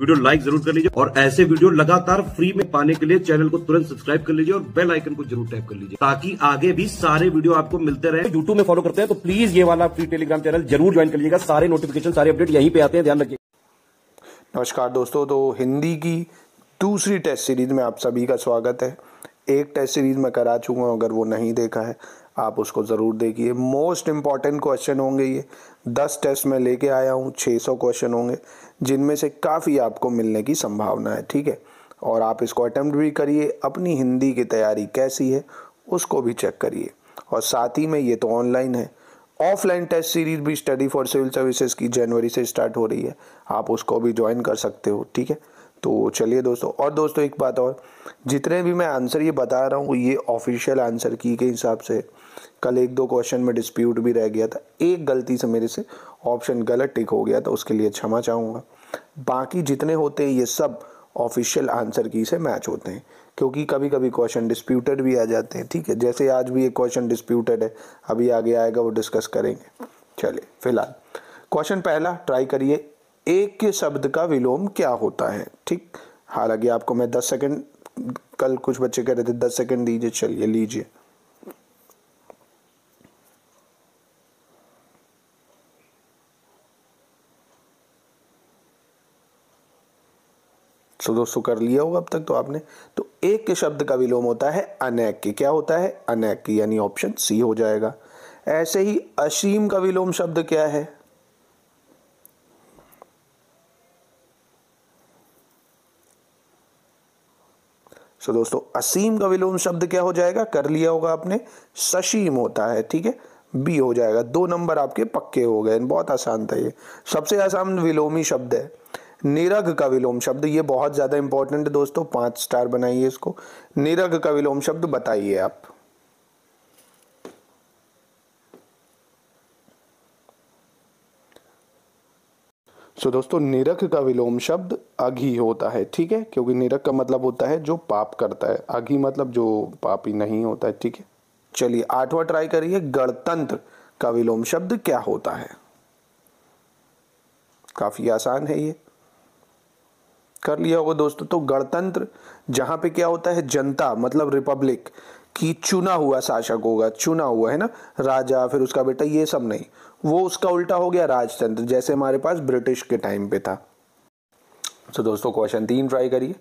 video like जरूर कर लीजिए और ऐसे वीडियो लगातार फ्री में पाने के लिए चैनल को तुरंत सब्सक्राइब कर लीजिए और बेल आइकन को जरूर टैप कर लीजिए ताकि आगे भी सारे वीडियो आपको मिलते रहे यूट्यूब में फॉलो करते हैं तो प्लीज ये वाला फ्री टेलीग्राम चैनल जरूर ज्वाइन कर लीजिएगा सारे नोटिफिकेशन सारे अपडेट यहीं पे आते हैं ध्यान रखिए नमस्कार दोस्तों तो हिंदी की दूसरी टेस्ट सीरीज में आप सभी का स्वागत है एक टेस्ट सीरीज में करा चुका हूँ अगर वो नहीं देखा है आप उसको ज़रूर देखिए मोस्ट इम्पॉर्टेंट क्वेश्चन होंगे ये दस टेस्ट में लेके आया हूँ छः सौ क्वेश्चन होंगे जिनमें से काफ़ी आपको मिलने की संभावना है ठीक है और आप इसको अटैम्प्ट भी करिए अपनी हिंदी की तैयारी कैसी है उसको भी चेक करिए और साथ ही में ये तो ऑनलाइन है ऑफलाइन टेस्ट सीरीज भी स्टडी फॉर सिविल सर्विसेज की जनवरी से स्टार्ट हो रही है आप उसको भी ज्वाइन कर सकते हो ठीक है तो चलिए दोस्तों और दोस्तों एक बात और जितने भी मैं आंसर ये बता रहा हूँ ये ऑफिशियल आंसर की के हिसाब से कल एक दो क्वेश्चन में डिस्प्यूट भी रह गया था एक गलती से मेरे से ऑप्शन गलत टिक हो गया तो उसके लिए क्षमा चाहूँगा बाकी जितने होते हैं ये सब ऑफिशियल आंसर की से मैच होते हैं क्योंकि कभी कभी क्वेश्चन डिस्प्यूटेड भी आ जाते हैं ठीक है जैसे आज भी ये क्वेश्चन डिस्प्यूटेड है अभी आगे आएगा वो डिस्कस करेंगे चलिए फिलहाल क्वेश्चन पहला ट्राई करिए एक के शब्द का विलोम क्या होता है ठीक हालांकि आपको मैं दस सेकेंड कल कुछ बच्चे कह रहे थे दस सेकेंड दीजिए चलिए लीजिए सो दोस्तों कर लिया होगा अब तक तो आपने तो एक के शब्द का विलोम होता है अनैक्य क्या होता है अनेक यानी ऑप्शन सी हो जाएगा ऐसे ही असीम का विलोम शब्द क्या है सो दोस्तों असीम का विलोम शब्द क्या हो जाएगा कर लिया होगा आपने सशीम होता है ठीक है बी हो जाएगा दो नंबर आपके पक्के हो गए बहुत आसान था ये सबसे आसान विलोमी शब्द है निरग का विलोम शब्द ये बहुत ज़्यादा इंपॉर्टेंट है दोस्तों पांच स्टार बनाइए इसको निरग का विलोम शब्द बताइए आप सो so, दोस्तों निरख का विलोम शब्द अघी होता है ठीक है क्योंकि निरख का मतलब होता है जो पाप करता है अघी मतलब जो पापी नहीं होता है ठीक है चलिए आठवां ट्राई करिए गणतंत्र का विलोम शब्द क्या होता है काफी आसान है ये कर लिया होगा दोस्तों तो गणतंत्र जहां पे क्या होता है जनता मतलब रिपब्लिक की चुना हुआ शासक होगा चुना हुआ है ना राजा फिर उसका बेटा ये सब नहीं वो उसका उल्टा हो गया राजतंत्र जैसे हमारे पास ब्रिटिश के टाइम पे था तो दोस्तों क्वेश्चन तीन ट्राई करिए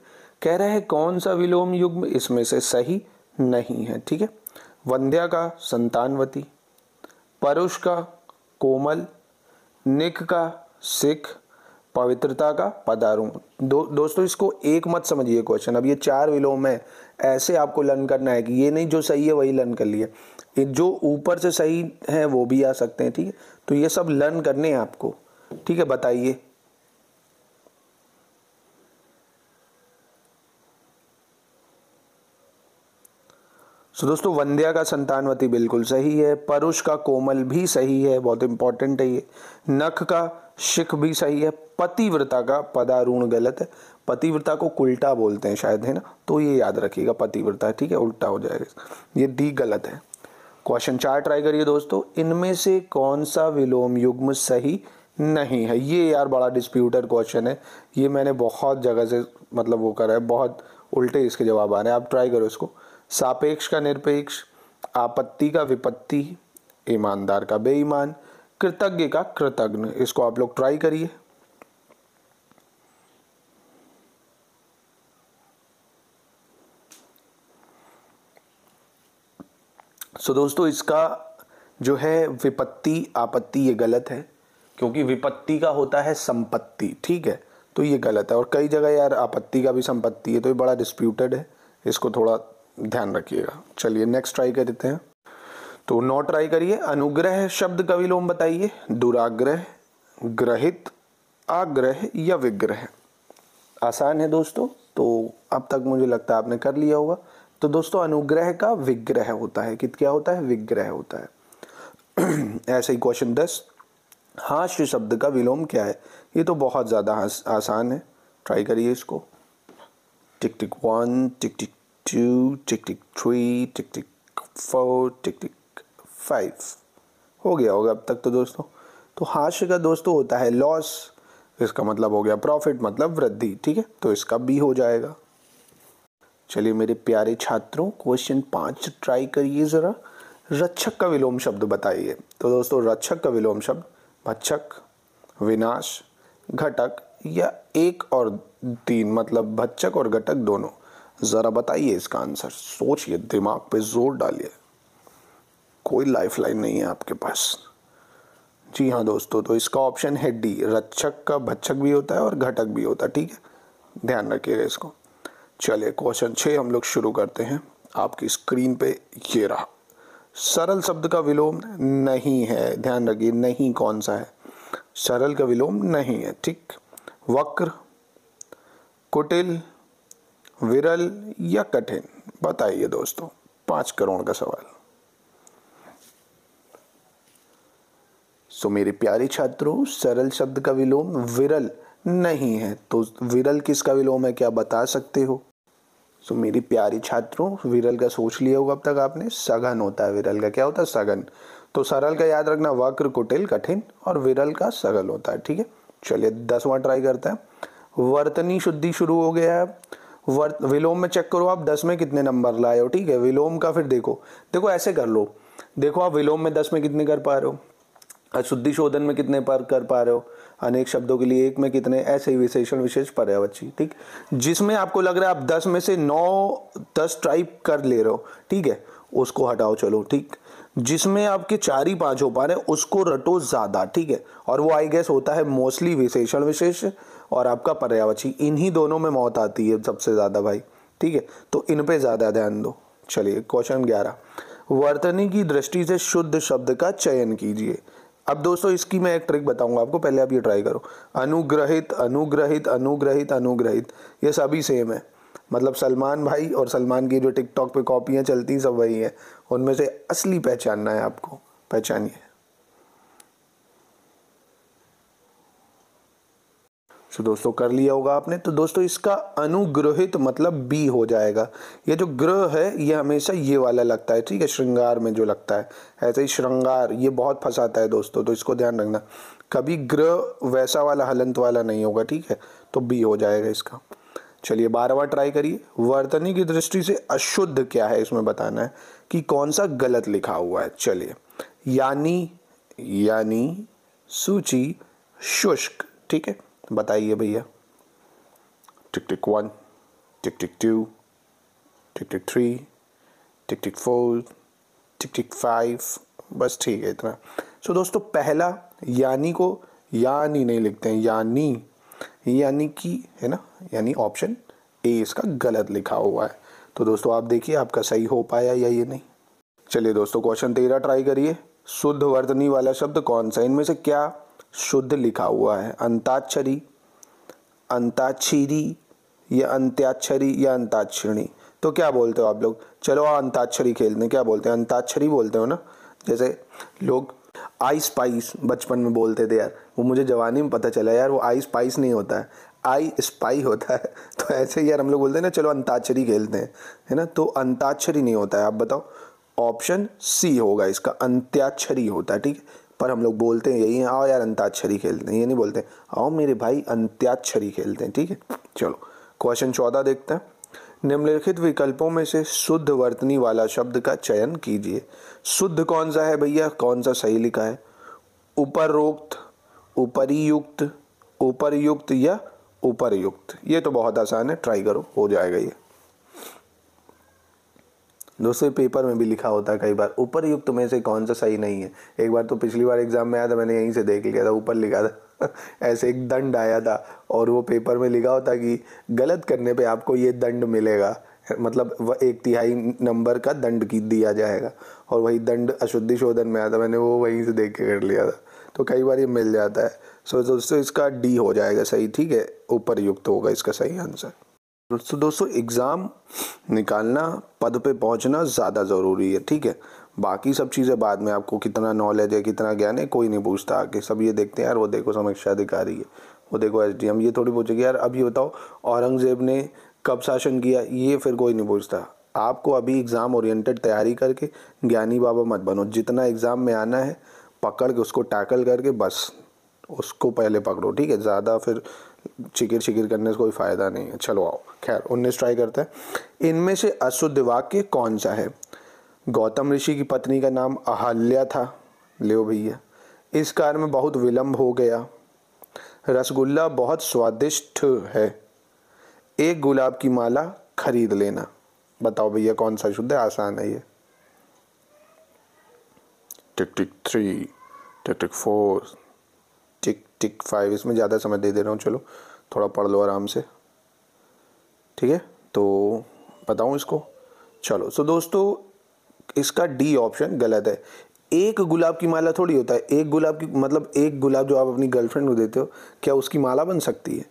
कह रहे हैं कौन सा विलोम युग्म इसमें से सही नहीं है ठीक है वंध्या का संतानवती परुष का कोमल निक का सिख पवित्रता का पदारूप दो, दोस्तों इसको एक मत समझिए क्वेश्चन अब ये चार विलोम है ऐसे आपको लर्न करना है कि ये नहीं जो सही है वही लर्न कर लिए जो ऊपर से सही है वो भी आ सकते हैं ठीक है तो ये सब लर्न करने हैं आपको ठीक है बताइए सो so, दोस्तों वंद्या का संतानवती बिल्कुल सही है परुष का कोमल भी सही है बहुत इंपॉर्टेंट है ये नख का शिख भी सही है पतिव्रता का पदारूण गलत है पतिव्रता को उल्टा बोलते हैं शायद है ना तो ये याद रखिएगा पतिव्रता ठीक है उल्टा हो जाएगा ये डी गलत है क्वेश्चन चार ट्राई करिए दोस्तों इनमें से कौन सा विलोम युग्म सही नहीं है ये यार बड़ा डिस्प्यूटेड क्वेश्चन है ये मैंने बहुत जगह से मतलब वो करा है बहुत उल्टे इसके जवाब आ रहे हैं आप ट्राई करो इसको सापेक्ष का निरपेक्ष आपत्ति का विपत्ति ईमानदार का बेईमान कृतज्ञ का कृतज्ञ इसको आप लोग ट्राई करिए सो दोस्तों इसका जो है विपत्ति आपत्ति ये गलत है क्योंकि विपत्ति का होता है संपत्ति ठीक है तो ये गलत है और कई जगह यार आपत्ति का भी संपत्ति है तो ये बड़ा डिस्प्यूटेड है इसको थोड़ा ध्यान रखिएगा चलिए नेक्स्ट ट्राई कर देते हैं तो नौ ट्राई करिए अनुग्रह शब्द का विलोम बताइए दुराग्रह ग्रहित आग्रह या विग्रह आसान है दोस्तों तो अब तक मुझे लगता है आपने कर लिया होगा तो दोस्तों अनुग्रह का विग्रह होता है कित क्या होता है विग्रह होता है ऐसे ही क्वेश्चन दस हास्य शब्द का विलोम क्या है ये तो बहुत ज़्यादा आसान है ट्राई करिए इसको tick tick one tick tick two tick tick three tick tick four tick tick five हो गया होगा अब तक तो दोस्तों तो हाश का दोस्तों होता है लॉस इसका मतलब हो गया प्रॉफिट मतलब वृद्धि ठीक है तो इसका बी हो जाएगा चलिए मेरे प्यारे छात्रों क्वेश्चन पाँच ट्राई करिए ज़रा रक्षक का विलोम शब्द बताइए तो दोस्तों रक्षक का विलोम शब्द भक्षक विनाश घटक या एक और तीन मतलब भक्षक और घटक दोनों ज़रा बताइए इसका आंसर सोचिए दिमाग पे जोर डालिए कोई लाइन नहीं है आपके पास जी हाँ दोस्तों तो इसका ऑप्शन है डी रक्षक का भच्छक भी होता है और घटक भी होता है ठीक है ध्यान रखिएगा इसको चलिए क्वेश्चन छः हम लोग शुरू करते हैं आपकी स्क्रीन पे ये रहा सरल शब्द का विलोम नहीं है ध्यान रखिए नहीं कौन सा है सरल का विलोम नहीं है ठीक वक्र कुटिल विरल या कठिन बताइए दोस्तों पाँच करोड़ का सवाल सो मेरे प्यारे छात्रों सरल शब्द का विलोम विरल नहीं है तो विरल किसका विलोम है क्या बता सकते हो सो मेरे प्यारे छात्रों विरल का सोच लिया होगा अब तक आपने सघन होता है विरल का क्या होता है सघन तो सरल का याद रखना वक्र कुटिल कठिन और विरल का सघन होता है ठीक है चलिए दसवां ट्राई करते हैं वर्तनी शुद्धि शुरू हो गया है वर्त विलोम में चेक करो आप दस में कितने नंबर लाए हो ठीक है विलोम का फिर देखो देखो ऐसे कर लो देखो आप विलोम में दस में कितने कर पा रहे हो अशुद्धि शोधन में कितने पर कर पा रहे हो अनेक शब्दों के लिए एक में कितने ऐसे ही विशेषण विशेष पर्यावची ठीक जिसमें आपको लग रहा है आप दस में से नौ दस टाइप कर ले रहे हो ठीक है उसको हटाओ चलो ठीक जिसमें आपके चार ही पांच हो पा रहे उसको रटो ज़्यादा ठीक है और वो आई गेस होता है मोस्टली विशेषण विशेष और आपका पर्यावची इन्हीं दोनों में मौत आती है सबसे ज़्यादा भाई ठीक है तो इन पे ज़्यादा ध्यान दो चलिए क्वेश्चन ग्यारह वर्तनी की दृष्टि से शुद्ध शब्द का चयन कीजिए अब दोस्तों इसकी मैं एक ट्रिक बताऊंगा आपको पहले आप ये ट्राई करो अनुग्रहित अनुग्रहित अनुग्रहित अनुग्रहित ये सभी सेम है मतलब सलमान भाई और सलमान की जो टिकटॉक पे कॉपियाँ चलती सब वही हैं उनमें से असली पहचानना है आपको पहचानिए तो दोस्तों कर लिया होगा आपने तो दोस्तों इसका अनुग्रहित मतलब बी हो जाएगा ये जो ग्रह है ये हमेशा ये वाला लगता है ठीक है श्रृंगार में जो लगता है ऐसे ही श्रृंगार ये बहुत फंसाता है दोस्तों तो इसको ध्यान रखना कभी ग्रह वैसा वाला हलंत वाला नहीं होगा ठीक है तो बी हो जाएगा इसका चलिए बारहवा ट्राई करिए वर्तनी की दृष्टि से अशुद्ध क्या है इसमें बताना है कि कौन सा गलत लिखा हुआ है चलिए यानी यानी सूची शुष्क ठीक है बताइए भैया tick tick one tick tick two tick tick three tick tick four tick tick five बस ठीक है इतना सो दोस्तों पहला यानी को यानी नहीं लिखते हैं यानी यानी कि है ना यानी ऑप्शन ए इसका गलत लिखा हुआ है तो दोस्तों आप देखिए आपका सही हो पाया या ये नहीं चलिए दोस्तों क्वेश्चन तेरह ट्राई करिए शुद्ध वर्तनी वाला शब्द कौन सा इनमें से क्या शुद्ध लिखा हुआ है अंताक्षरी अंताक्षरी या अंत्याक्षरी या अंताक्षरिणी तो क्या बोलते हो आप लोग चलो अंताक्षरी खेलते हैं क्या बोलते हैं अंताक्षरी बोलते हो ना जैसे लोग आई स्पाइस बचपन में बोलते थे यार वो मुझे जवानी में पता चला यार वो आई स्पाइस नहीं होता है आई स्पाई होता है तो ऐसे यार हम लोग बोलते हैं ना चलो अंताक्षरी खेलते हैं है ना तो अंताक्षरी नहीं होता है आप बताओ ऑप्शन सी होगा इसका अंत्याक्षरी होता है ठीक है पर हम लोग बोलते हैं यही आओ यार अंताक्षरी खेलते हैं ये नहीं बोलते आओ मेरे भाई अंत्याक्षरी खेलते हैं ठीक है चलो क्वेश्चन चौदह देखते हैं निम्नलिखित विकल्पों में से शुद्ध वर्तनी वाला शब्द का चयन कीजिए शुद्ध कौन सा है भैया कौन सा सही लिखा है उपरोक्त उपरियुक्त उपरयुक्त या उपरयुक्त ये तो बहुत आसान है ट्राई करो हो जाएगा ये दोस्तों पेपर में भी लिखा होता है कई बार युक्त में से कौन सा सही नहीं है एक बार तो पिछली बार एग्जाम में आया था मैंने यहीं से देख लिया था ऊपर लिखा था ऐसे एक दंड आया था और वो पेपर में लिखा होता कि गलत करने पे आपको ये दंड मिलेगा मतलब वह एक तिहाई नंबर का दंड की दिया जाएगा और वही दंड अशुद्धि शोधन में आया था मैंने वो वहीं से देख के कर लिया था तो कई बार ये मिल जाता है सो दोस्तों इसका डी हो जाएगा सही ठीक है ऊपर युक्त होगा इसका सही आंसर तो दोस्तों दोस्तों एग्ज़ाम निकालना पद पे पहुंचना ज़्यादा ज़रूरी है ठीक है बाकी सब चीज़ें बाद में आपको कितना नॉलेज है कितना ज्ञान है कोई नहीं पूछता आके सब ये देखते हैं यार वो देखो समीक्षा अधिकारी है वो देखो एस ये थोड़ी पूछेगी यार अभी बताओ औरंगज़ेब ने कब शासन किया ये फिर कोई नहीं पूछता आपको अभी एग्ज़ाम ओरिएंटेड तैयारी करके ज्ञानी बाबा मत बनो जितना एग्ज़ाम में आना है पकड़ के उसको टैकल करके बस उसको पहले पकड़ो ठीक है ज़्यादा फिर चिकिर शिकिर करने से कोई फ़ायदा नहीं है चलो आओ खैर उन्नीस ट्राई करते हैं इनमें से अशुद्ध वाक्य कौन सा है गौतम ऋषि की पत्नी का नाम अहल्या था लियो भैया इस कार में बहुत विलंब हो गया रसगुल्ला बहुत स्वादिष्ट है एक गुलाब की माला खरीद लेना बताओ भैया कौन सा शुद्ध है आसान है ये tick tick three tick tick four tick five इसमें ज़्यादा समय दे दे रहा हूँ चलो थोड़ा पढ़ लो आराम से ठीक है तो बताऊँ इसको चलो सो दोस्तों इसका डी ऑप्शन गलत है एक गुलाब की माला थोड़ी होता है एक गुलाब की मतलब एक गुलाब जो आप अपनी गर्लफ्रेंड को देते हो क्या उसकी माला बन सकती है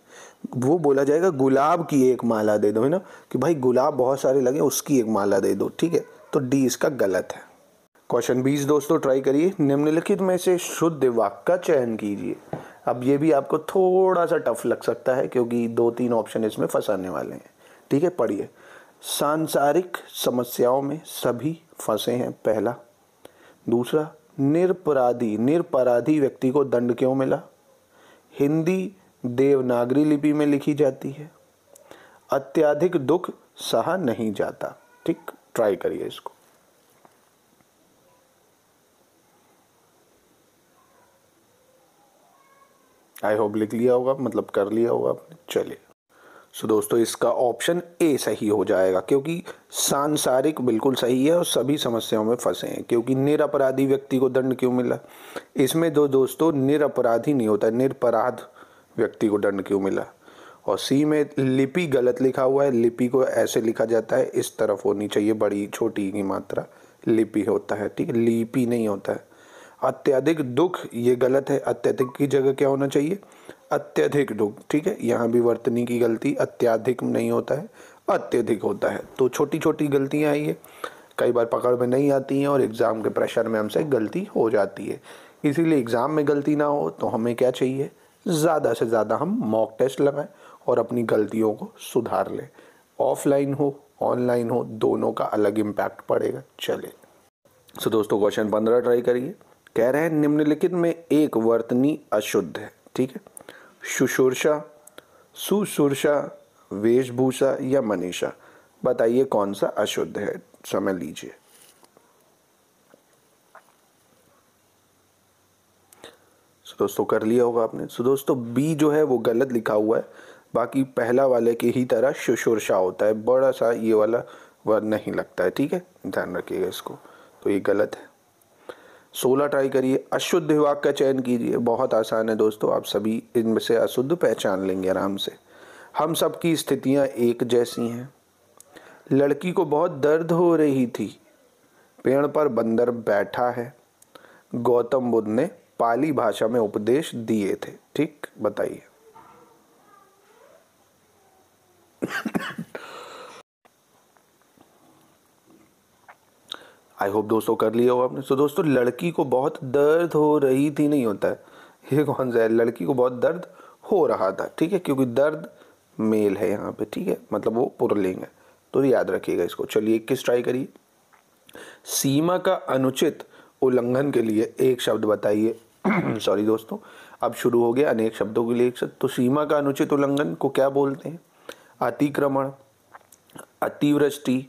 वो बोला जाएगा गुलाब की एक माला दे दो है ना कि भाई गुलाब बहुत सारे लगे उसकी एक माला दे दो ठीक है तो डी इसका गलत है क्वेश्चन बीस दोस्तों ट्राई करिए निम्नलिखित में से शुद्ध वाक्य का चयन कीजिए अब ये भी आपको थोड़ा सा टफ लग सकता है क्योंकि दो तीन ऑप्शन इसमें फंसाने वाले हैं ठीक है पढ़िए सांसारिक समस्याओं में सभी फंसे हैं पहला दूसरा निरपराधी निरपराधी व्यक्ति को दंड क्यों मिला हिंदी देवनागरी लिपि में लिखी जाती है अत्याधिक दुख सहा नहीं जाता ठीक ट्राई करिए इसको आई होप लिख लिया होगा मतलब कर लिया होगा आपने चलिए सो so, दोस्तों इसका ऑप्शन ए सही हो जाएगा क्योंकि सांसारिक बिल्कुल सही है और सभी समस्याओं में फंसे हैं क्योंकि निरपराधी व्यक्ति को दंड क्यों मिला इसमें दो दोस्तों निरपराधी नहीं होता निरपराध व्यक्ति को दंड क्यों मिला और सी में लिपि गलत लिखा हुआ है लिपि को ऐसे लिखा जाता है इस तरफ होनी चाहिए बड़ी छोटी की मात्रा लिपि होता है ठीक है लिपि नहीं होता है अत्यधिक दुख ये गलत है अत्यधिक की जगह क्या होना चाहिए अत्यधिक दुख ठीक है यहाँ भी वर्तनी की गलती अत्याधिक नहीं होता है अत्यधिक होता है तो छोटी छोटी गलतियाँ आई है कई बार पकड़ में नहीं आती हैं और एग्ज़ाम के प्रेशर में हमसे गलती हो जाती है इसीलिए एग्ज़ाम में गलती ना हो तो हमें क्या चाहिए ज़्यादा से ज़्यादा हम मॉक टेस्ट लगाएं और अपनी गलतियों को सुधार लें ऑफलाइन हो ऑनलाइन हो दोनों का अलग इम्पैक्ट पड़ेगा चले सो तो so, दोस्तों क्वेश्चन पंद्रह ट्राई करिए कह रहे हैं निम्नलिखित में एक वर्तनी अशुद्ध है ठीक है सुशूर्षा सुशूर्षा वेशभूषा या मनीषा बताइए कौन सा अशुद्ध है समय लीजिए दोस्तों कर लिया होगा आपने सो दोस्तों बी जो है वो गलत लिखा हुआ है बाकी पहला वाले की ही तरह शुशुरशा होता है बड़ा सा ये वाला वर्ड नहीं लगता है ठीक है ध्यान रखिएगा इसको तो ये गलत है सोलह ट्राई करिए अशुद्ध विभाग का चयन कीजिए बहुत आसान है दोस्तों आप सभी इनमें से अशुद्ध पहचान लेंगे आराम से हम सब की स्थितियाँ एक जैसी हैं लड़की को बहुत दर्द हो रही थी पेड़ पर बंदर बैठा है गौतम बुद्ध ने पाली भाषा में उपदेश दिए थे ठीक बताइए आई होप दोस्तों कर लिया हो आपने तो दोस्तों लड़की को बहुत दर्द हो रही थी नहीं होता है ये कौन सा है लड़की को बहुत दर्द हो रहा था ठीक है क्योंकि दर्द मेल है यहाँ पे ठीक है मतलब वो पुरलिंग है तो याद रखिएगा इसको चलिए इक्कीस ट्राई करिए सीमा का अनुचित उल्लंघन के लिए एक शब्द बताइए सॉरी दोस्तों अब शुरू हो गया अनेक शब्दों के लिए एक शब्द तो सीमा का अनुचित उल्लंघन को क्या बोलते हैं अतिक्रमण अतिवृष्टि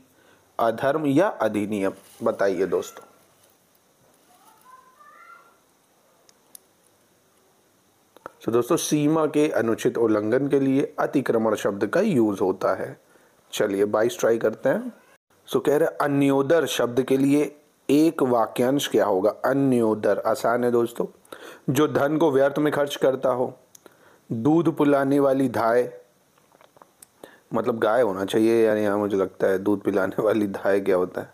अधर्म या अधिनियम बताइए दोस्तों तो दोस्तों सीमा के अनुचित उल्लंघन के लिए अतिक्रमण शब्द का यूज होता है चलिए बाईस ट्राई करते हैं सो कह रहे अन्योदर शब्द के लिए एक वाक्यांश क्या होगा अन्योदर आसान है दोस्तों जो धन को व्यर्थ में खर्च करता हो दूध पुलाने वाली धाय मतलब गाय होना चाहिए यानी यहाँ मुझे लगता है दूध पिलाने वाली धाय क्या होता है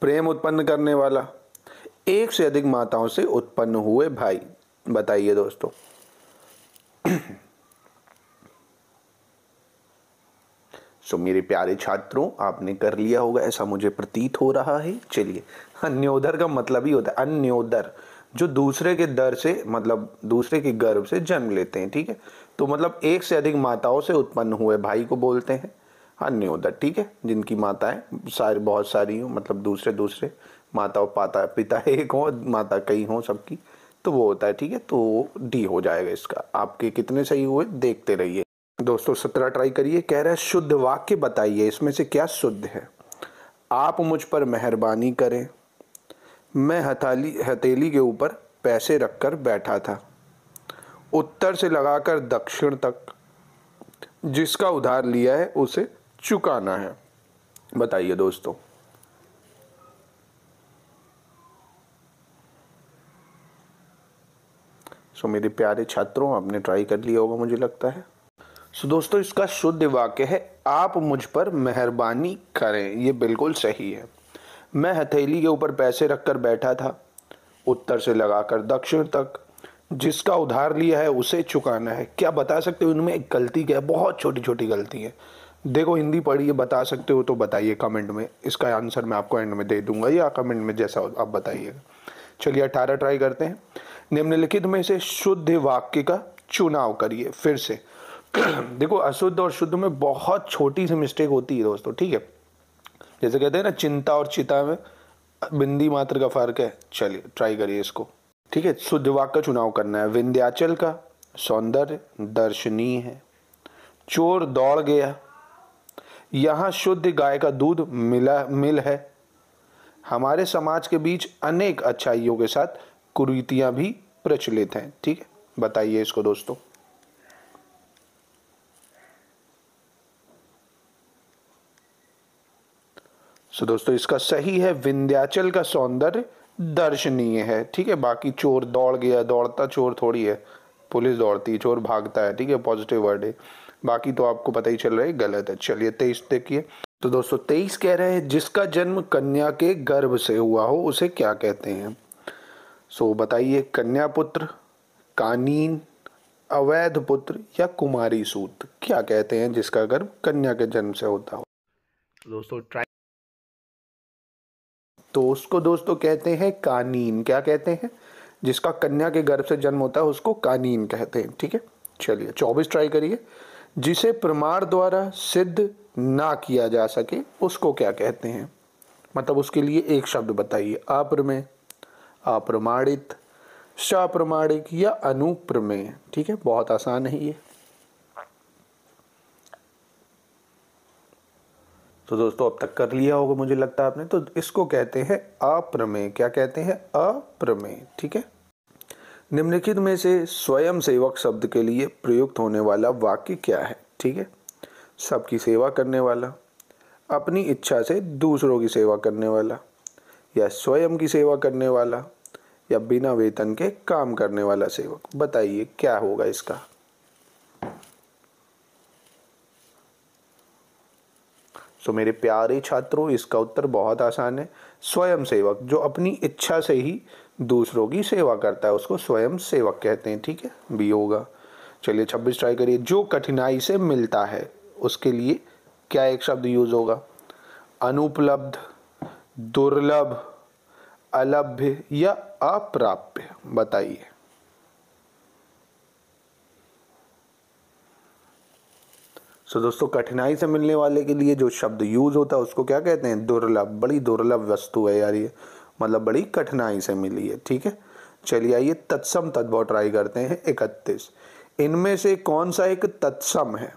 प्रेम उत्पन्न करने वाला एक से अधिक माताओं से उत्पन्न हुए भाई बताइए दोस्तों सो मेरे प्यारे छात्रों आपने कर लिया होगा ऐसा मुझे प्रतीत हो रहा है चलिए अन्योदर का मतलब ही होता है अन्योदर जो दूसरे के दर से मतलब दूसरे के गर्भ से जन्म लेते हैं ठीक है तो मतलब एक से अधिक माताओं से उत्पन्न हुए भाई को बोलते हैं अन्योदर हाँ, ठीक है जिनकी माताएं सारी बहुत सारी हों मतलब दूसरे दूसरे माता और पाता पिता एक हो माता कई हों सबकी तो वो होता है ठीक है तो डी हो जाएगा इसका आपके कितने सही हुए देखते रहिए दोस्तों सत्रह ट्राई करिए कह रहे हैं शुद्ध वाक्य बताइए इसमें से क्या शुद्ध है आप मुझ पर मेहरबानी करें मैं हथाली हथेली के ऊपर पैसे रखकर बैठा था उत्तर से लगाकर दक्षिण तक जिसका उधार लिया है उसे चुकाना है बताइए दोस्तों सो मेरे प्यारे छात्रों आपने ट्राई कर लिया होगा मुझे लगता है सो दोस्तों इसका शुद्ध वाक्य है आप मुझ पर मेहरबानी करें ये बिल्कुल सही है मैं हथेली के ऊपर पैसे रखकर बैठा था उत्तर से लगाकर दक्षिण तक जिसका उधार लिया है उसे चुकाना है क्या बता सकते हो उनमें एक गलती क्या है बहुत छोटी छोटी गलती है देखो हिंदी पढ़िए बता सकते हो तो बताइए कमेंट में इसका आंसर मैं आपको एंड में दे दूंगा या कमेंट में जैसा हो आप बताइएगा चलिए अठारह ट्राई करते हैं निम्नलिखित में से शुद्ध वाक्य का चुनाव करिए फिर से देखो अशुद्ध और शुद्ध में बहुत छोटी सी मिस्टेक होती है दोस्तों ठीक है जैसे कहते हैं ना चिंता और चिता में बिंदी मात्र का फर्क है चलिए ट्राई करिए इसको ठीक है शुद्ध वाक का चुनाव करना है विंध्याचल का सौंदर्य दर्शनीय है चोर दौड़ गया यहां शुद्ध गाय का दूध मिला मिल है हमारे समाज के बीच अनेक अच्छाइयों के साथ कुरीतियां भी प्रचलित हैं ठीक है बताइए इसको दोस्तों सो दोस्तों इसका सही है विंध्याचल का सौंदर्य दर्शनीय है ठीक है बाकी चोर दौड़ गया दौड़ता चोर थोड़ी है पुलिस दौड़ती है चोर भागता है ठीक है पॉजिटिव वर्ड है बाकी तो आपको पता ही चल रहा है गलत है चलिए तेईस देखिए तो दोस्तों तेईस कह रहे हैं जिसका जन्म कन्या के गर्भ से हुआ हो उसे क्या कहते हैं सो बताइए कन्या पुत्र कानीन अवैध पुत्र या कुमारी सूत क्या कहते हैं जिसका गर्भ कन्या के जन्म से होता हो दोस्तों तो उसको दोस्तों कहते हैं कानीन क्या कहते हैं जिसका कन्या के गर्भ से जन्म होता है उसको कानीन कहते हैं ठीक है चलिए चौबीस ट्राई करिए जिसे प्रमाण द्वारा सिद्ध ना किया जा सके उसको क्या कहते हैं मतलब उसके लिए एक शब्द बताइए अप्रमेय अप्रमाणित सप्रमाणिक या अनुप्रमेय ठीक है बहुत आसान है ये तो दोस्तों अब तक कर लिया होगा मुझे लगता है आपने तो इसको कहते हैं अप्रमेय क्या कहते हैं अप्रमेय ठीक है निम्नलिखित में से स्वयं सेवक शब्द के लिए प्रयुक्त होने वाला वाक्य क्या है ठीक है सबकी सेवा करने वाला अपनी इच्छा से दूसरों की सेवा करने वाला या स्वयं की सेवा करने वाला या बिना वेतन के काम करने वाला सेवक बताइए क्या होगा इसका तो मेरे प्यारे छात्रों इसका उत्तर बहुत आसान है स्वयं सेवक जो अपनी इच्छा से ही दूसरों की सेवा करता है उसको स्वयं सेवक कहते हैं ठीक है बी होगा चलिए छब्बीस ट्राई करिए जो कठिनाई से मिलता है उसके लिए क्या एक शब्द यूज होगा अनुपलब्ध दुर्लभ अलभ्य या अप्राप्य बताइए सो तो दोस्तों कठिनाई से मिलने वाले के लिए जो शब्द यूज़ होता है उसको क्या कहते हैं दुर्लभ बड़ी दुर्लभ वस्तु है यार ये मतलब बड़ी कठिनाई से मिली है ठीक है चलिए आइए तत्सम तद्भव ट्राई करते हैं इकतीस इनमें से कौन सा एक तत्सम है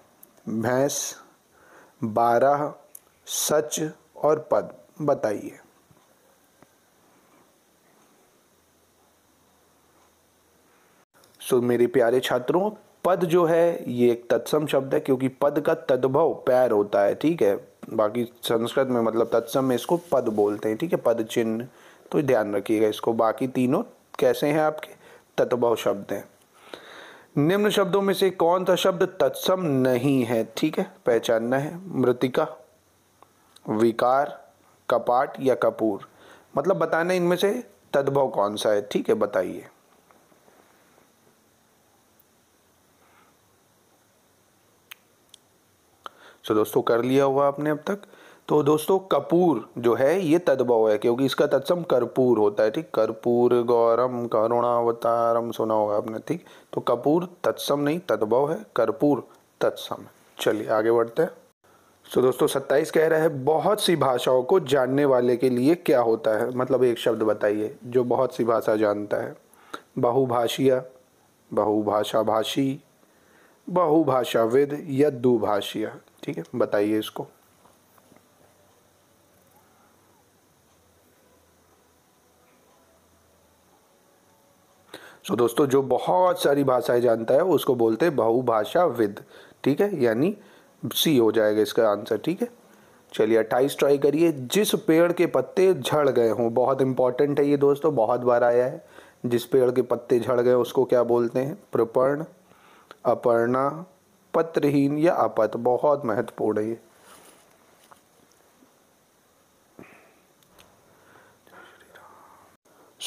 भैंस बारह सच और पद बताइए सो so, मेरे प्यारे छात्रों पद जो है ये एक तत्सम शब्द है क्योंकि पद का तद्भव पैर होता है ठीक है बाकी संस्कृत में मतलब तत्सम में इसको पद बोलते हैं ठीक है पद चिन्ह तो ध्यान रखिएगा इसको बाकी तीनों कैसे हैं आपके तत्भव शब्द हैं निम्न शब्दों में से कौन सा शब्द तत्सम नहीं है ठीक है पहचानना है मृतिका विकार कपाट या कपूर मतलब बताना इनमें से तद्भव कौन सा है ठीक है बताइए तो दोस्तों कर लिया हुआ आपने अब तक तो दोस्तों कपूर जो है ये तद्भव है क्योंकि इसका तत्सम कर्पूर होता है ठीक कर्पूर गौरम करुणावतारम सुना होगा आपने ठीक तो कपूर तत्सम नहीं तद्भव है कर्पूर तत्सम चलिए आगे बढ़ते हैं तो दोस्तों सत्ताईस कह रहा है बहुत सी भाषाओं को जानने वाले के लिए क्या होता है मतलब एक शब्द बताइए जो बहुत सी भाषा जानता है बहुभाषिया बहुभाषा भाषी बहुभाषाविद या दुभाषिया ठीक है बताइए इसको सो so, दोस्तों जो बहुत सारी भाषाएं जानता है उसको बोलते हैं बहुभाषा विद ठीक है यानी सी हो जाएगा इसका आंसर ठीक है चलिए अट्ठाईस ट्राई करिए जिस पेड़ के पत्ते झड़ गए हों बहुत इंपॉर्टेंट है ये दोस्तों बहुत बार आया है जिस पेड़ के पत्ते झड़ गए उसको क्या बोलते हैं प्रपर्ण अपर्णा पत्रहीन या अपत बहुत महत्वपूर्ण है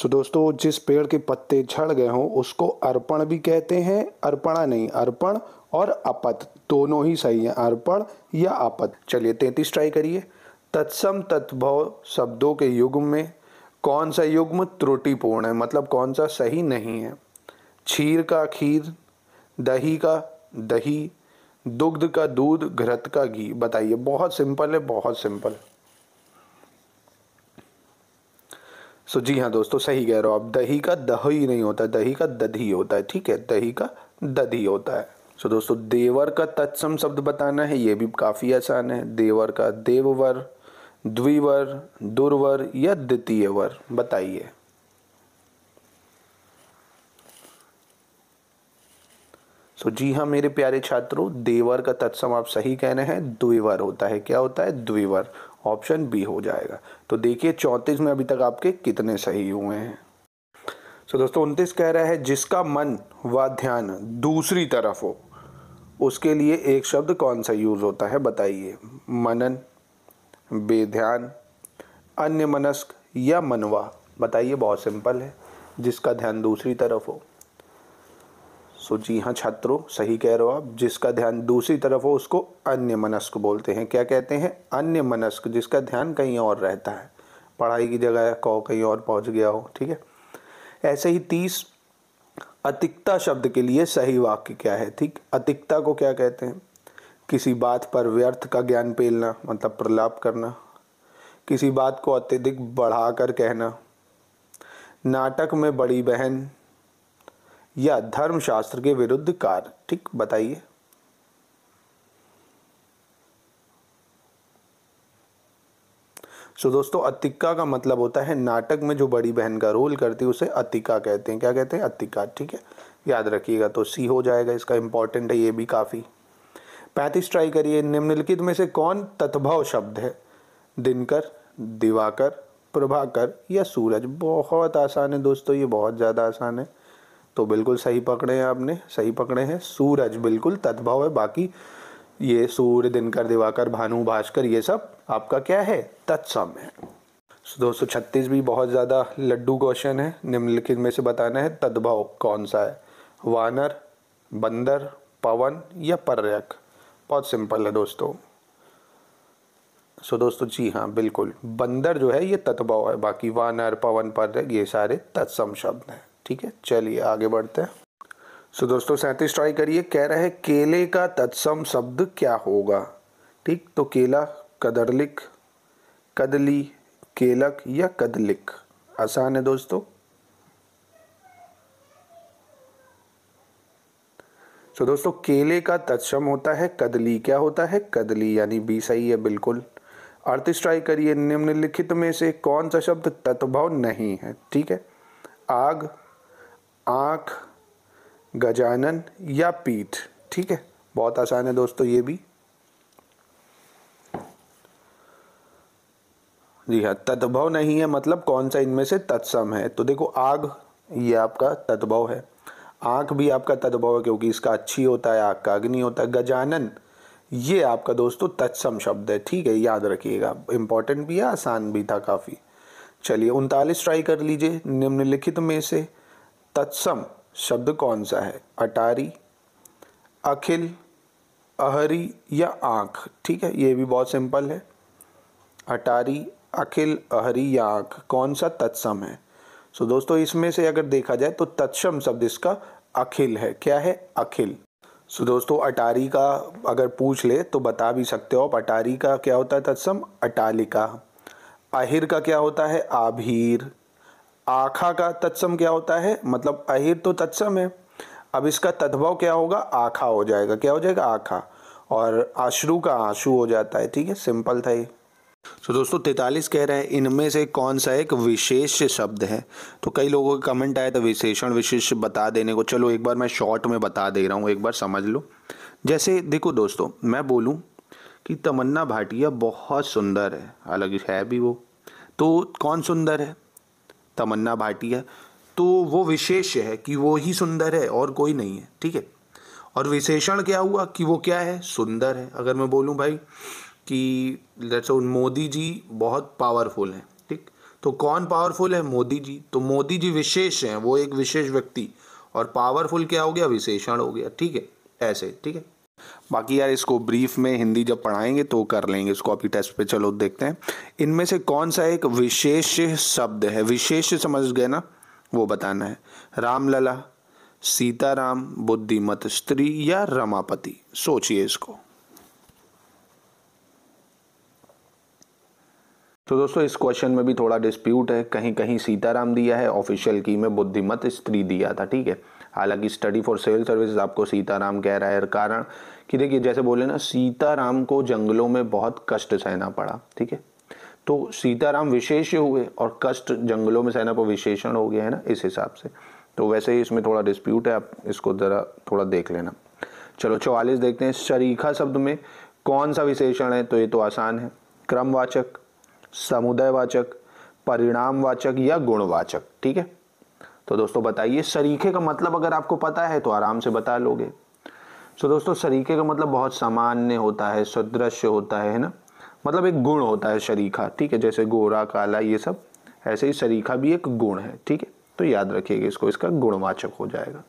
सो दोस्तों जिस पेड़ के पत्ते झड़ गए हों उसको अर्पण भी कहते हैं अर्पणा नहीं अर्पण और अपत दोनों ही सही है अर्पण या अपत चलिए तैतीस ट्राई करिए तत्सम तत्भव शब्दों के युग में कौन सा युग्म त्रुटिपूर्ण है मतलब कौन सा सही नहीं है छीर का खीर दही का दही दुग्ध का दूध घृत का घी बताइए बहुत सिंपल है बहुत सिंपल सो जी हाँ दोस्तों सही कह रहे हो आप दही का दही नहीं होता दही का दधी होता है ठीक है दही का दधी होता है सो दोस्तों देवर का तत्सम शब्द बताना है ये भी काफ़ी आसान है देवर का देववर द्विवर दुर्वर या द्वितीयवर बताइए तो जी हाँ मेरे प्यारे छात्रों देवर का तत्सम आप सही कह रहे हैं द्विवर होता है क्या होता है द्विवर ऑप्शन बी हो जाएगा तो देखिए चौंतीस में अभी तक आपके कितने सही हुए हैं सो तो दोस्तों उनतीस कह रहा है जिसका मन व ध्यान दूसरी तरफ हो उसके लिए एक शब्द कौन सा यूज़ होता है बताइए मनन बेध्यान अन्य मनस्क या मनवा बताइए बहुत सिंपल है जिसका ध्यान दूसरी तरफ हो सो जी हाँ छात्रों सही कह रहे हो आप जिसका ध्यान दूसरी तरफ हो उसको अन्य मनस्क बोलते हैं क्या कहते हैं अन्य मनस्क जिसका ध्यान कहीं और रहता है पढ़ाई की जगह कहो कहीं और पहुंच गया हो ठीक है ऐसे ही तीस अतिकता शब्द के लिए सही वाक्य क्या है ठीक अतिकता को क्या कहते हैं किसी बात पर व्यर्थ का ज्ञान पेलना मतलब प्रलाप करना किसी बात को अत्यधिक बढ़ाकर कहना नाटक में बड़ी बहन या धर्मशास्त्र के विरुद्ध कार्य ठीक बताइए सो so, दोस्तों अतिक्का का मतलब होता है नाटक में जो बड़ी बहन का रोल करती है उसे अतिका कहते हैं क्या कहते हैं अतिका ठीक है याद रखिएगा तो सी हो जाएगा इसका इंपॉर्टेंट है ये भी काफ़ी पैंतीस ट्राई करिए निम्नलिखित में से कौन तत्भव शब्द है दिनकर दिवाकर प्रभाकर या सूरज बहुत आसान है दोस्तों ये बहुत ज़्यादा आसान है तो बिल्कुल सही पकड़े हैं आपने सही पकड़े हैं सूरज बिल्कुल तद्भव है बाकी ये सूर्य दिनकर दिवाकर भानु भास्कर ये सब आपका क्या है तत्सम है दो सौ छत्तीस भी बहुत ज़्यादा लड्डू क्वेश्चन है निम्नलिखित में से बताना है तद्भव कौन सा है वानर बंदर पवन या पर्यक बहुत सिंपल है दोस्तों सो दोस्तों जी हाँ बिल्कुल बंदर जो है ये तत्भव है बाकी वानर पवन पर्यक ये सारे तत्सम शब्द हैं ठीक है चलिए आगे बढ़ते हैं सो दोस्तों सैंतीस ट्राई करिए कह रहे हैं केले का तत्सम शब्द क्या होगा ठीक तो केला कदरलिक कदली केलक या कदलिक आसान है दोस्तों सो so, दोस्तों केले का तत्सम होता है कदली क्या होता है कदली यानी बी सही है बिल्कुल अड़तीस ट्राई करिए निम्नलिखित में से कौन सा शब्द तत्भव नहीं है ठीक है आग आँख गजानन या पीठ ठीक है बहुत आसान है दोस्तों ये भी जी हाँ तद्भव नहीं है मतलब कौन सा इनमें से तत्सम है तो देखो आग ये आपका तद्भव है आँख भी आपका तद्भव है क्योंकि इसका अच्छी होता है आग का अग्नि होता है गजानन ये आपका दोस्तों तत्सम शब्द है ठीक है याद रखिएगा इंपॉर्टेंट भी है आसान भी था काफ़ी चलिए उनतालीस ट्राई कर लीजिए निम्नलिखित में से तत्सम शब्द कौन सा है अटारी अखिल अहरी या आँख ठीक है ये भी बहुत सिंपल है अटारी अखिल अहरी या आँख कौन सा तत्सम है सो दोस्तों इसमें से अगर देखा जाए तो तत्सम शब्द इसका अखिल है क्या है अखिल सो so, दोस्तों अटारी का अगर पूछ ले तो बता भी सकते हो आप अटारी का क्या होता है तत्सम अटालिका आहिर का क्या होता है आभीर आखा का तत्सम क्या होता है मतलब अहिर तो तत्सम है अब इसका तद्भव क्या होगा आखा हो जाएगा क्या हो जाएगा आखा और आश्रू का आंसू हो जाता है ठीक है सिंपल था ये तो दोस्तों तैतालीस कह रहे हैं इनमें से कौन सा एक विशेष शब्द है तो कई लोगों के कमेंट आया था विशेषण विशेष बता देने को चलो एक बार मैं शॉर्ट में बता दे रहा हूँ एक बार समझ लो जैसे देखो दोस्तों मैं बोलूँ कि तमन्ना भाटिया बहुत सुंदर है हालांकि है भी वो तो कौन सुंदर है तमन्ना भाटिया तो वो विशेष है कि वो ही सुंदर है और कोई नहीं है ठीक है और विशेषण क्या हुआ कि वो क्या है सुंदर है अगर मैं बोलूँ भाई कि लेट्स मोदी जी बहुत पावरफुल हैं ठीक तो कौन पावरफुल है मोदी जी तो मोदी जी विशेष हैं वो एक विशेष व्यक्ति और पावरफुल क्या हो गया विशेषण हो गया ठीक है ऐसे ठीक है बाकी यार इसको ब्रीफ में हिंदी जब पढ़ाएंगे तो कर लेंगे इसको अभी टेस्ट पे चलो देखते हैं इनमें से कौन सा एक विशेष शब्द है विशेष समझ गए ना वो बताना है रामलला सीताराम बुद्धिमत स्त्री या रमापति सोचिए इसको तो दोस्तों इस क्वेश्चन में भी थोड़ा डिस्प्यूट है कहीं कहीं सीताराम दिया है ऑफिशियल की में बुद्धिमत स्त्री दिया था ठीक है हालांकि स्टडी फॉर सिविल सर्विस आपको सीताराम कह रहा है कारण कि देखिए जैसे बोले ना सीताराम को जंगलों में बहुत कष्ट सहना पड़ा ठीक है तो सीताराम विशेष हुए और कष्ट जंगलों में सहना पर विशेषण हो गया है ना इस हिसाब से तो वैसे ही इसमें थोड़ा डिस्प्यूट है आप इसको ज़रा थोड़ा देख लेना चलो चौवालीस देखते हैं शरीखा शब्द में कौन सा विशेषण है तो ये तो आसान है क्रमवाचक समुदायवाचक परिणामवाचक या गुणवाचक ठीक है तो दोस्तों बताइए शरीखे का मतलब अगर आपको पता है तो आराम से बता लोगे सो दोस्तों शरीके का मतलब बहुत सामान्य होता है सदृश्य होता है ना मतलब एक गुण होता है शरीखा ठीक है जैसे गोरा काला ये सब ऐसे ही शरीखा भी एक गुण है ठीक है तो याद रखिएगा इसको इसका गुणवाचक हो जाएगा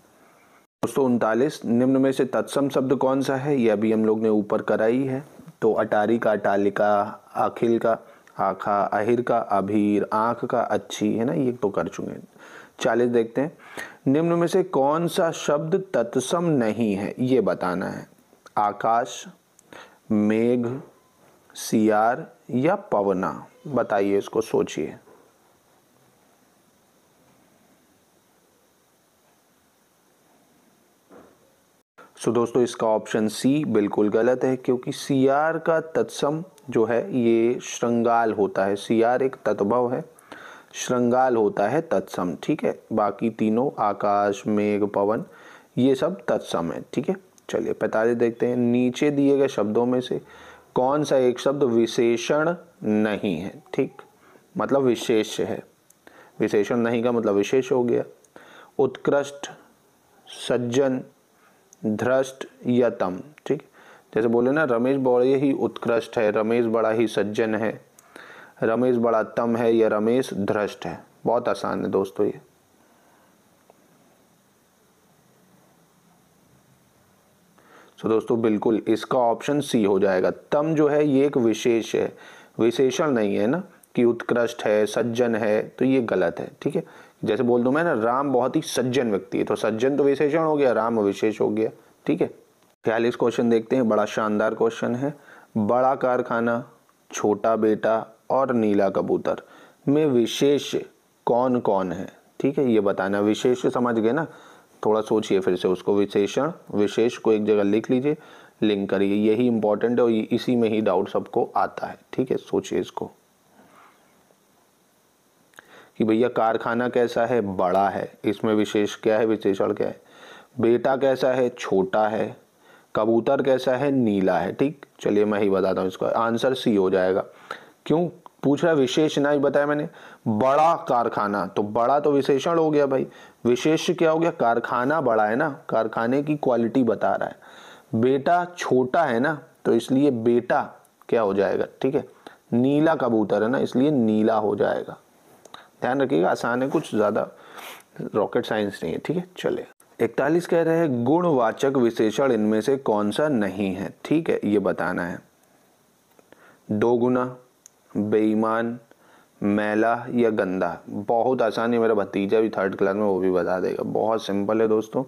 दोस्तों उनतालीस निम्न में से तत्सम शब्द कौन सा है ये अभी हम लोग ने ऊपर कराई है तो अटारी का अटालिका आखिल का आखा अहिर का अभीर आँख का अच्छी है ना ये तो कर चुके हैं चालीस देखते हैं निम्न में से कौन सा शब्द तत्सम नहीं है ये बताना है आकाश मेघ सियार या पवना बताइए इसको सोचिए सो दोस्तों इसका ऑप्शन सी बिल्कुल गलत है क्योंकि सियार का तत्सम जो है ये श्रृंगाल होता है सियार एक तत्भव है श्रृंगाल होता है तत्सम ठीक है बाकी तीनों आकाश मेघ पवन ये सब तत्सम है ठीक है चलिए पैतालीस देखते हैं नीचे दिए गए शब्दों में से कौन सा एक शब्द विशेषण नहीं है ठीक मतलब विशेष है विशेषण नहीं का मतलब विशेष हो गया उत्कृष्ट सज्जन या यतम ठीक जैसे बोले ना रमेश बड़े ही उत्कृष्ट है रमेश बड़ा ही सज्जन है रमेश बड़ा तम है या रमेश ध्रष्ट है बहुत आसान है दोस्तों ये तो दोस्तों बिल्कुल इसका ऑप्शन सी हो जाएगा तम जो है ये एक विशेष है विशेषण नहीं है ना कि उत्कृष्ट है सज्जन है तो ये गलत है ठीक है जैसे बोल दू मैं ना राम बहुत ही सज्जन व्यक्ति है तो सज्जन तो विशेषण हो गया राम विशेष हो गया ठीक है बयालीस क्वेश्चन देखते हैं बड़ा शानदार क्वेश्चन है बड़ा कारखाना छोटा बेटा और नीला कबूतर में विशेष कौन कौन है ठीक है ये बताना विशेष समझ गए ना थोड़ा सोचिए फिर से उसको विशेषण विशेष को एक जगह लिख लीजिए लिंक करिए यही इंपॉर्टेंट है और इसी में ही डाउट सबको आता है ठीक है सोचिए इसको कि भैया कारखाना कैसा है बड़ा है इसमें विशेष क्या है विशेषण क्या है बेटा कैसा है छोटा है कबूतर कैसा है नीला है ठीक चलिए मैं ही बताता हूँ इसका आंसर सी हो जाएगा क्यों पूछ रहा है विशेष ना ही बताया मैंने बड़ा कारखाना तो बड़ा तो विशेषण हो गया भाई विशेष क्या हो गया कारखाना बड़ा है ना कारखाने की क्वालिटी बता रहा है बेटा छोटा है ना तो इसलिए बेटा क्या हो जाएगा ठीक है नीला कबूतर है ना इसलिए नीला हो जाएगा ध्यान रखिएगा आसान है कुछ ज़्यादा रॉकेट साइंस नहीं है ठीक है चले इकतालीस कह रहे हैं गुणवाचक विशेषण इनमें से कौन सा नहीं है ठीक है ये बताना है दो गुना बेईमान मैला या गंदा बहुत आसान है मेरा भतीजा भी थर्ड क्लास में वो भी बता देगा बहुत सिंपल है दोस्तों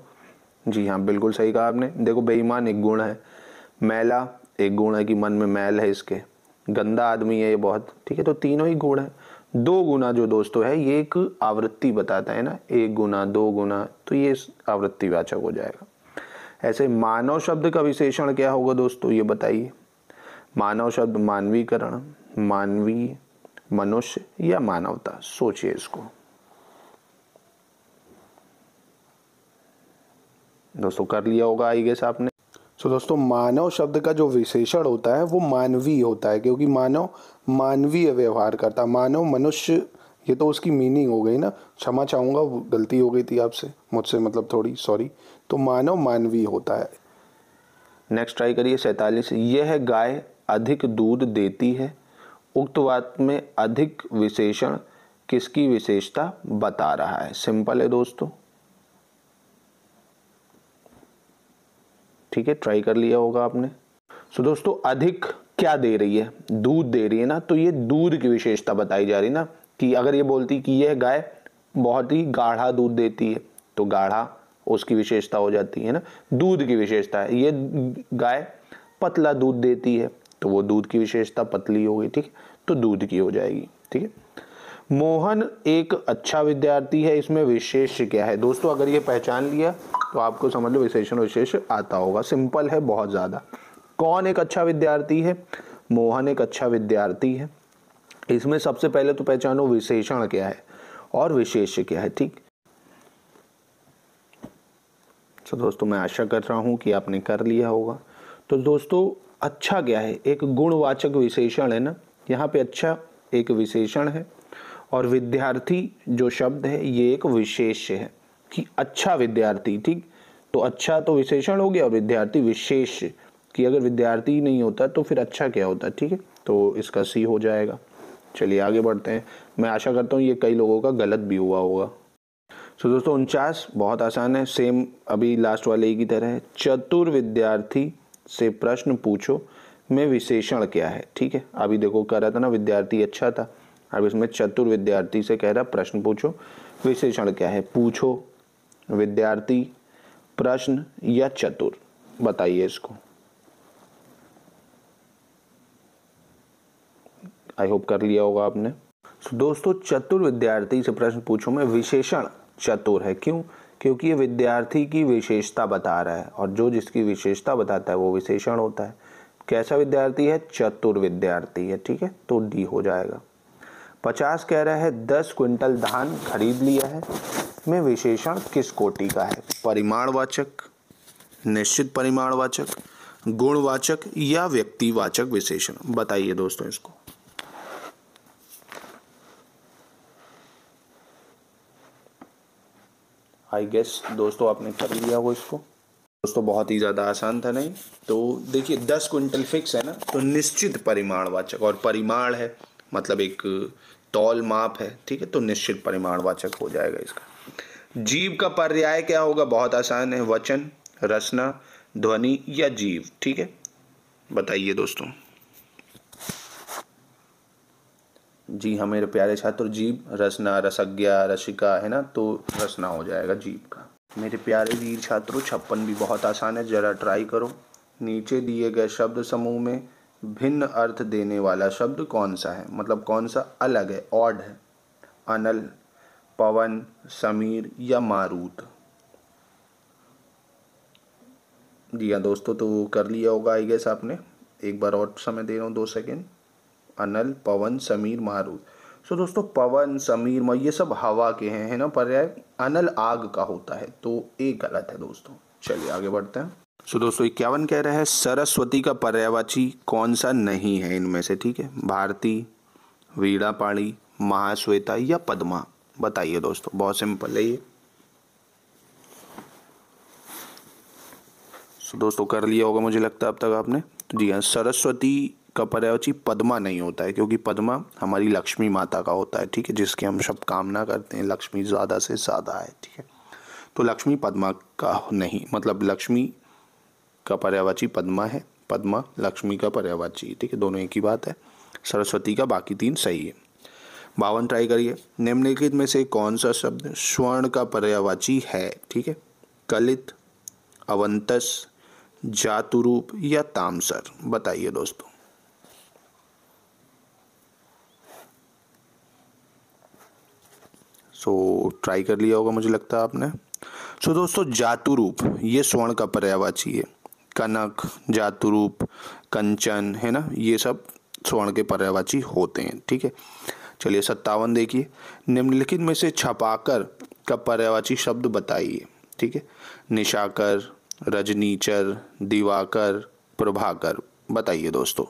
जी हाँ बिल्कुल सही कहा आपने देखो बेईमान एक गुण है मैला एक गुण है कि मन में मैल है इसके गंदा आदमी है ये बहुत ठीक है तो तीनों ही गुण है दो गुना जो दोस्तों है ये एक आवृत्ति बताता है ना एक गुना दो गुना तो ये आवृत्ति वाचक हो जाएगा ऐसे मानव शब्द का विशेषण क्या होगा दोस्तों ये बताइए मानव शब्द मानवीकरण मानवीय मनुष्य या मानवता सोचिए इसको दोस्तों कर लिया होगा आई गेस आपने सो so, दोस्तों मानव शब्द का जो विशेषण होता है वो मानवीय होता है क्योंकि मानव मानवीय व्यवहार करता मानव मनुष्य ये तो उसकी मीनिंग हो गई ना क्षमा चाहूंगा गलती हो गई थी आपसे मुझसे मतलब थोड़ी सॉरी तो मानव मानवीय होता है नेक्स्ट ट्राई करिए सैतालीस यह गाय अधिक दूध देती है उक्त वाक्य में अधिक विशेषण किसकी विशेषता बता रहा है सिंपल है दोस्तों ठीक है ट्राई कर लिया होगा आपने सो दोस्तों अधिक क्या दे रही है दूध दे रही है ना तो ये दूध की विशेषता बताई जा रही है ना कि अगर ये बोलती कि यह गाय बहुत ही गाढ़ा दूध देती है तो गाढ़ा उसकी विशेषता हो जाती है ना दूध की विशेषता है ये गाय पतला दूध देती है तो वो दूध की विशेषता पतली हो गई ठीक तो दूध की हो जाएगी ठीक है मोहन एक अच्छा विद्यार्थी है इसमें विशेष क्या है दोस्तों अगर ये पहचान लिया तो आपको समझ लो विशेषण विशेष आता होगा सिंपल है बहुत ज़्यादा कौन एक अच्छा विद्यार्थी है मोहन एक अच्छा विद्यार्थी है इसमें सबसे पहले तो पहचानो विशेषण क्या है और विशेष क्या है ठीक तो दोस्तों मैं आशा कर रहा हूँ कि आपने कर लिया होगा तो दोस्तों अच्छा क्या है एक गुणवाचक विशेषण है ना यहाँ पे अच्छा एक विशेषण है और विद्यार्थी जो शब्द है ये एक विशेष है कि अच्छा विद्यार्थी ठीक तो अच्छा तो विशेषण हो गया और विद्यार्थी विशेष कि अगर विद्यार्थी नहीं होता तो फिर अच्छा क्या होता ठीक है तो इसका सी हो जाएगा चलिए आगे बढ़ते हैं मैं आशा करता हूँ ये कई लोगों का गलत भी हुआ होगा सो दोस्तों उनचास बहुत आसान है सेम अभी लास्ट वाले की तरह है चतुर विद्यार्थी से प्रश्न पूछो में विशेषण क्या है ठीक है अभी देखो कह रहा था ना विद्यार्थी अच्छा था अब इसमें चतुर विद्यार्थी से कह रहा प्रश्न पूछो विशेषण क्या है पूछो विद्यार्थी प्रश्न या चतुर बताइए इसको आई होप कर लिया होगा आपने दोस्तों चतुर विद्यार्थी से प्रश्न पूछो में विशेषण चतुर है क्यों क्योंकि ये विद्यार्थी की विशेषता बता रहा है और जो जिसकी विशेषता बताता है वो विशेषण होता है कैसा विद्यार्थी है चतुर विद्यार्थी है ठीक है तो डी हो जाएगा पचास कह रहा है दस क्विंटल धान खरीद लिया है में विशेषण किस कोटि का है परिमाणवाचक निश्चित परिमाणवाचक गुणवाचक या व्यक्तिवाचक विशेषण बताइए दोस्तों इसको आई गेस दोस्तों आपने कर लिया हो इसको दोस्तों बहुत ही ज़्यादा आसान था नहीं तो देखिए दस क्विंटल फिक्स है ना तो निश्चित परिमाणवाचक और परिमाण है मतलब एक तौल माप है ठीक है तो निश्चित परिमाणवाचक हो जाएगा इसका जीव का पर्याय क्या होगा बहुत आसान है वचन रचना ध्वनि या जीव ठीक है बताइए दोस्तों जी हाँ मेरे प्यारे छात्र जीव रसना रसज्ञा रसिका है ना तो रसना हो जाएगा जीव का मेरे प्यारे वीर छात्रों छप्पन भी बहुत आसान है जरा ट्राई करो नीचे दिए गए शब्द समूह में भिन्न अर्थ देने वाला शब्द कौन सा है मतलब कौन सा अलग है ऑड है अनल पवन समीर या मारूत जी हाँ दोस्तों तो कर लिया होगा आई गेस आपने एक बार और समय दे रहा हूँ दो सेकेंड अनल पवन समीर मारूत सो so, दोस्तों पवन समीर मयूर ये सब हवा के हैं है ना पर्याय अनल आग का होता है तो ये गलत है दोस्तों चलिए आगे बढ़ते हैं सो so, दोस्तों इक्यावन कह रहे हैं सरस्वती का पर्यावाची कौन सा नहीं है इनमें से ठीक है भारती वीड़ापाणी महाश्वेता या पद्मा बताइए दोस्तों बहुत सिंपल है ये सो दोस्तों कर लिया होगा मुझे लगता है अब तक आपने तो जी हाँ सरस्वती का पर्यायवाची पद्मा नहीं होता है क्योंकि पद्मा हमारी लक्ष्मी माता का होता है ठीक है जिसकी हम सब कामना करते हैं लक्ष्मी ज़्यादा से ज़्यादा है ठीक है तो लक्ष्मी पद्मा का नहीं मतलब लक्ष्मी का पर्यायवाची पद्मा है पद्मा लक्ष्मी का पर्यायवाची ठीक है दोनों एक ही बात है सरस्वती का बाकी तीन सही है बावन ट्राई करिए निम्नलिखित में से कौन सा शब्द स्वर्ण का पर्यायवाची है ठीक है कलित अवंतस जातुरूप या तामसर बताइए दोस्तों सो तो ट्राई कर लिया होगा मुझे लगता है आपने सो दोस्तों जातु रूप ये स्वर्ण का पर्यावाची है कनक जातु रूप कंचन है ना ये सब स्वर्ण के पर्यावाची होते हैं ठीक है चलिए सत्तावन देखिए निम्नलिखित में से छपाकर का पर्यावाची शब्द बताइए ठीक है निशाकर रजनीचर दिवाकर प्रभाकर बताइए दोस्तों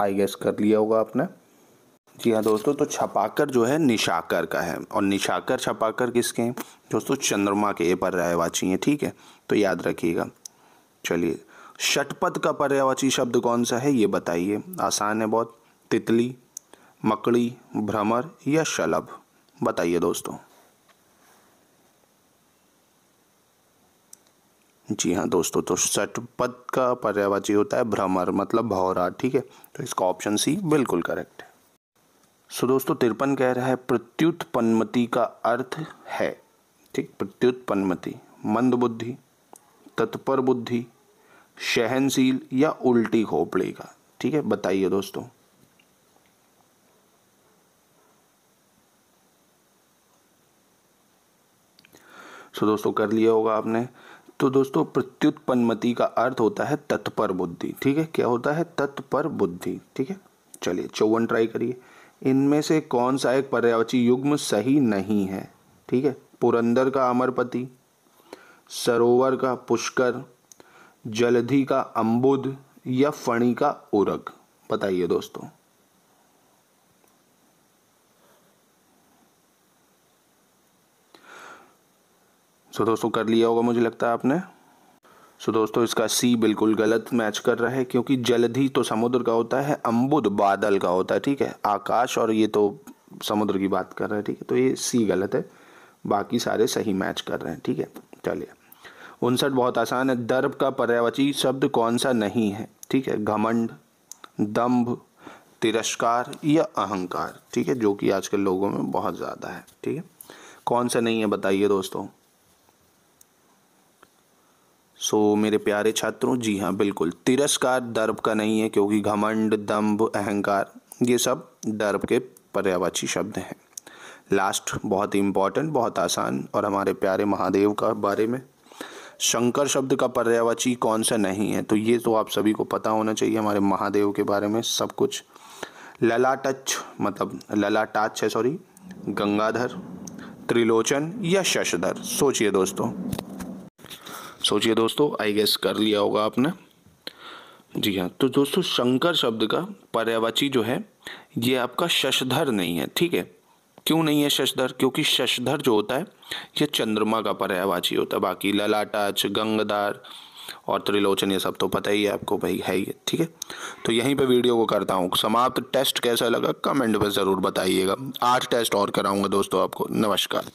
आई गेस कर लिया होगा आपने जी हाँ दोस्तों तो छपाकर जो है निशाकर का है और निशाकर छपाकर किसके हैं दोस्तों चंद्रमा के पर्यायवाची हैं ठीक है तो याद रखिएगा चलिए षटपथ का पर्यायवाची शब्द कौन सा है ये बताइए आसान है बहुत तितली मकड़ी भ्रमर या शलभ बताइए दोस्तों जी हाँ दोस्तों तो पद का पर्यावाची होता है भ्रमर मतलब भौरा ठीक है तो इसका ऑप्शन सी बिल्कुल करेक्ट है सो दोस्तों तिरपन कह रहा है पन्मति का अर्थ है ठीक पन्मति मंद बुद्धि तत्पर बुद्धि सहनशील या उल्टी खोपड़ी का ठीक है बताइए दोस्तों सो दोस्तों कर लिया होगा आपने तो दोस्तों प्रत्युत्पन्नमति का अर्थ होता है तत्पर बुद्धि ठीक है क्या होता है तत्पर बुद्धि ठीक है चलिए चौवन ट्राई करिए इनमें से कौन सा एक पर्यावची युग्म सही नहीं है ठीक है पुरंदर का अमरपति सरोवर का पुष्कर जलधि का अम्बुद या फणी का उरग बताइए दोस्तों सो दोस्तों कर लिया होगा मुझे लगता है आपने सो दोस्तों इसका सी बिल्कुल गलत मैच कर रहा है क्योंकि जलधि तो समुद्र का होता है अम्बुद बादल का होता है ठीक है आकाश और ये तो समुद्र की बात कर रहे हैं ठीक है तो ये सी गलत है बाकी सारे सही मैच कर रहे हैं ठीक है चलिए उनसठ बहुत आसान है दर्भ का पर्यावची शब्द कौन सा नहीं है ठीक है घमंड दम्भ तिरस्कार या अहंकार ठीक है जो कि आजकल लोगों में बहुत ज़्यादा है ठीक है कौन सा नहीं है बताइए दोस्तों सो so, मेरे प्यारे छात्रों जी हाँ बिल्कुल तिरस्कार दर्प का नहीं है क्योंकि घमंड दम्भ अहंकार ये सब दर्प के पर्यावाची शब्द हैं लास्ट बहुत ही इम्पॉर्टेंट बहुत आसान और हमारे प्यारे महादेव का बारे में शंकर शब्द का पर्यावाची कौन सा नहीं है तो ये तो आप सभी को पता होना चाहिए हमारे महादेव के बारे में सब कुछ ललाटच मतलब ललाटाच है सॉरी गंगाधर त्रिलोचन या शशधर सोचिए दोस्तों सोचिए दोस्तों आई गेस कर लिया होगा आपने जी हाँ तो दोस्तों शंकर शब्द का पर्यावाची जो है ये आपका शशधर नहीं है ठीक है क्यों नहीं है शशधर क्योंकि शशधर जो होता है ये चंद्रमा का पर्यावाची होता है बाकी ललाटाच गंगदार और त्रिलोचन ये सब तो पता ही है आपको भाई है ही ठीक है तो यहीं पे वीडियो को करता हूँ समाप्त टेस्ट कैसा लगा कमेंट में ज़रूर बताइएगा आठ टेस्ट और कराऊंगा दोस्तों आपको नमस्कार